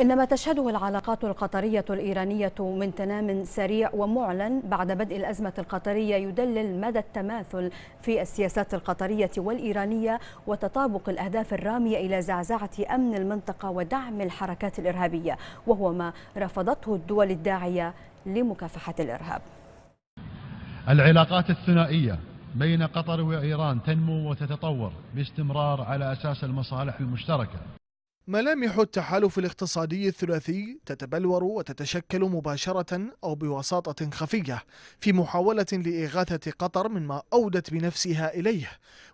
إن ما تشهده العلاقات القطرية الإيرانية من تنام سريع ومعلن بعد بدء الأزمة القطرية يدلل مدى التماثل في السياسات القطرية والإيرانية وتطابق الأهداف الرامية إلى زعزعة أمن المنطقة ودعم الحركات الإرهابية وهو ما رفضته الدول الداعية لمكافحة الإرهاب العلاقات الثنائية بين قطر وإيران تنمو وتتطور باستمرار على أساس المصالح المشتركة ملامح التحالف الاقتصادي الثلاثي تتبلور وتتشكل مباشرة أو بوساطة خفية في محاولة لإغاثة قطر مما أودت بنفسها إليه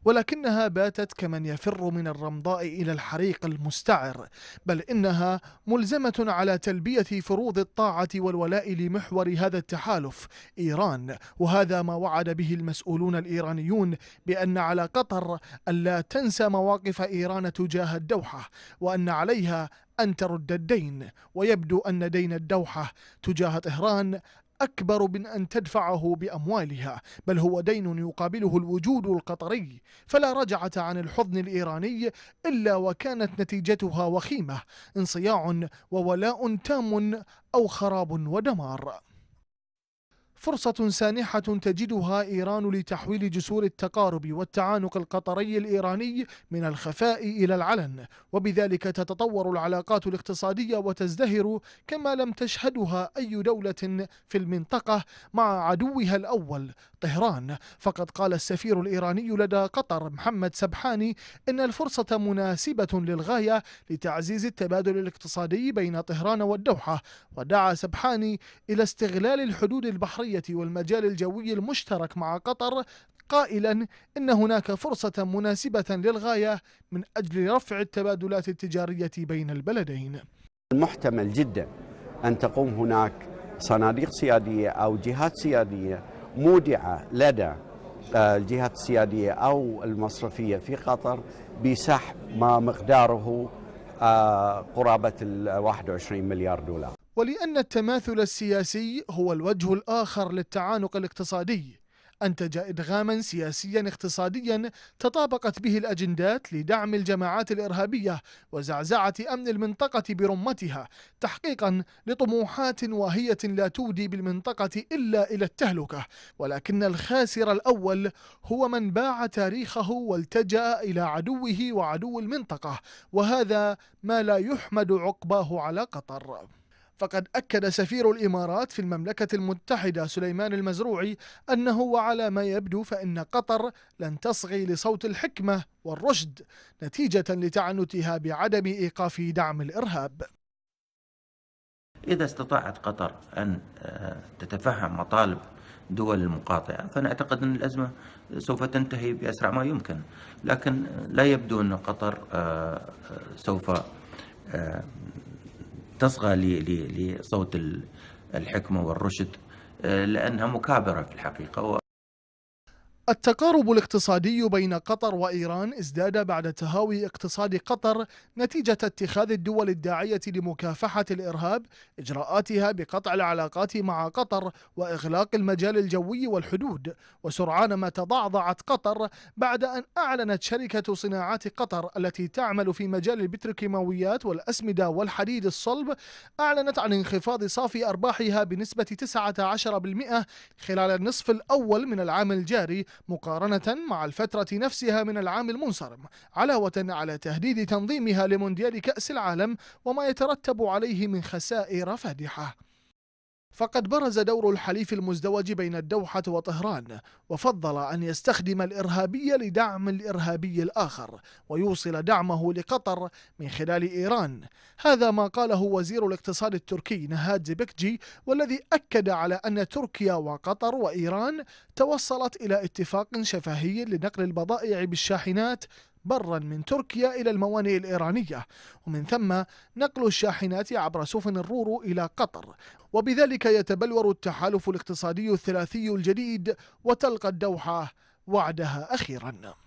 ولكنها باتت كمن يفر من الرمضاء إلى الحريق المستعر بل إنها ملزمة على تلبية فروض الطاعة والولاء لمحور هذا التحالف إيران وهذا ما وعد به المسؤولون الإيرانيون بأن على قطر ألا تنسى مواقف إيران تجاه الدوحة وأن أن عليها أن ترد الدين ويبدو أن دين الدوحة تجاه طهران أكبر من أن تدفعه بأموالها بل هو دين يقابله الوجود القطري فلا رجعة عن الحضن الإيراني إلا وكانت نتيجتها وخيمة انصياع وولاء تام أو خراب ودمار فرصة سانحة تجدها إيران لتحويل جسور التقارب والتعانق القطري الإيراني من الخفاء إلى العلن وبذلك تتطور العلاقات الاقتصادية وتزدهر كما لم تشهدها أي دولة في المنطقة مع عدوها الأول طهران فقد قال السفير الإيراني لدى قطر محمد سبحاني إن الفرصة مناسبة للغاية لتعزيز التبادل الاقتصادي بين طهران والدوحة ودعا سبحاني إلى استغلال الحدود البحرية الجوية والمجال الجوي المشترك مع قطر قائلا إن هناك فرصة مناسبة للغاية من أجل رفع التبادلات التجارية بين البلدين المحتمل جدا أن تقوم هناك صناديق سيادية أو جهات سيادية مودعة لدى آه، الجهات السيادية أو المصرفية في قطر بسحب ما مقداره آه، قرابة ال 21 مليار دولار ولأن التماثل السياسي هو الوجه الآخر للتعانق الاقتصادي أنتج إدغاما سياسيا اقتصاديا تطابقت به الأجندات لدعم الجماعات الإرهابية وزعزعة أمن المنطقة برمتها تحقيقا لطموحات واهية لا تودي بالمنطقة إلا إلى التهلكة ولكن الخاسر الأول هو من باع تاريخه والتجأ إلى عدوه وعدو المنطقة وهذا ما لا يحمد عقباه على قطر فقد أكد سفير الإمارات في المملكة المتحدة سليمان المزروعي أنه وعلى ما يبدو فإن قطر لن تصغي لصوت الحكمة والرشد نتيجة لتعنتها بعدم إيقاف دعم الإرهاب إذا استطاعت قطر أن آه، تتفهم مطالب دول المقاطعة فأنا أعتقد أن الأزمة سوف تنتهي بأسرع ما يمكن لكن لا يبدو أن قطر آه، آه، سوف تصغى لصوت الحكمة والرشد آه، لأنها مكابرة في الحقيقة التقارب الاقتصادي بين قطر وإيران ازداد بعد تهاوي اقتصاد قطر نتيجة اتخاذ الدول الداعية لمكافحة الإرهاب إجراءاتها بقطع العلاقات مع قطر وإغلاق المجال الجوي والحدود وسرعان ما تضعضعت قطر بعد أن أعلنت شركة صناعات قطر التي تعمل في مجال البتروكيماويات والأسمدة والحديد الصلب أعلنت عن انخفاض صافي أرباحها بنسبة 19% خلال النصف الأول من العام الجاري مقارنة مع الفترة نفسها من العام المنصرم علاوة على تهديد تنظيمها لمونديال كأس العالم وما يترتب عليه من خسائر فادحة فقد برز دور الحليف المزدوج بين الدوحة وطهران وفضل أن يستخدم الإرهابي لدعم الإرهابي الآخر ويوصل دعمه لقطر من خلال إيران هذا ما قاله وزير الاقتصاد التركي نهاد زبكجي والذي أكد على أن تركيا وقطر وإيران توصلت إلى اتفاق شفهي لنقل البضائع بالشاحنات برا من تركيا إلى الموانئ الإيرانية ومن ثم نقل الشاحنات عبر سفن الرورو إلى قطر وبذلك يتبلور التحالف الاقتصادي الثلاثي الجديد وتلقى الدوحة وعدها أخيراً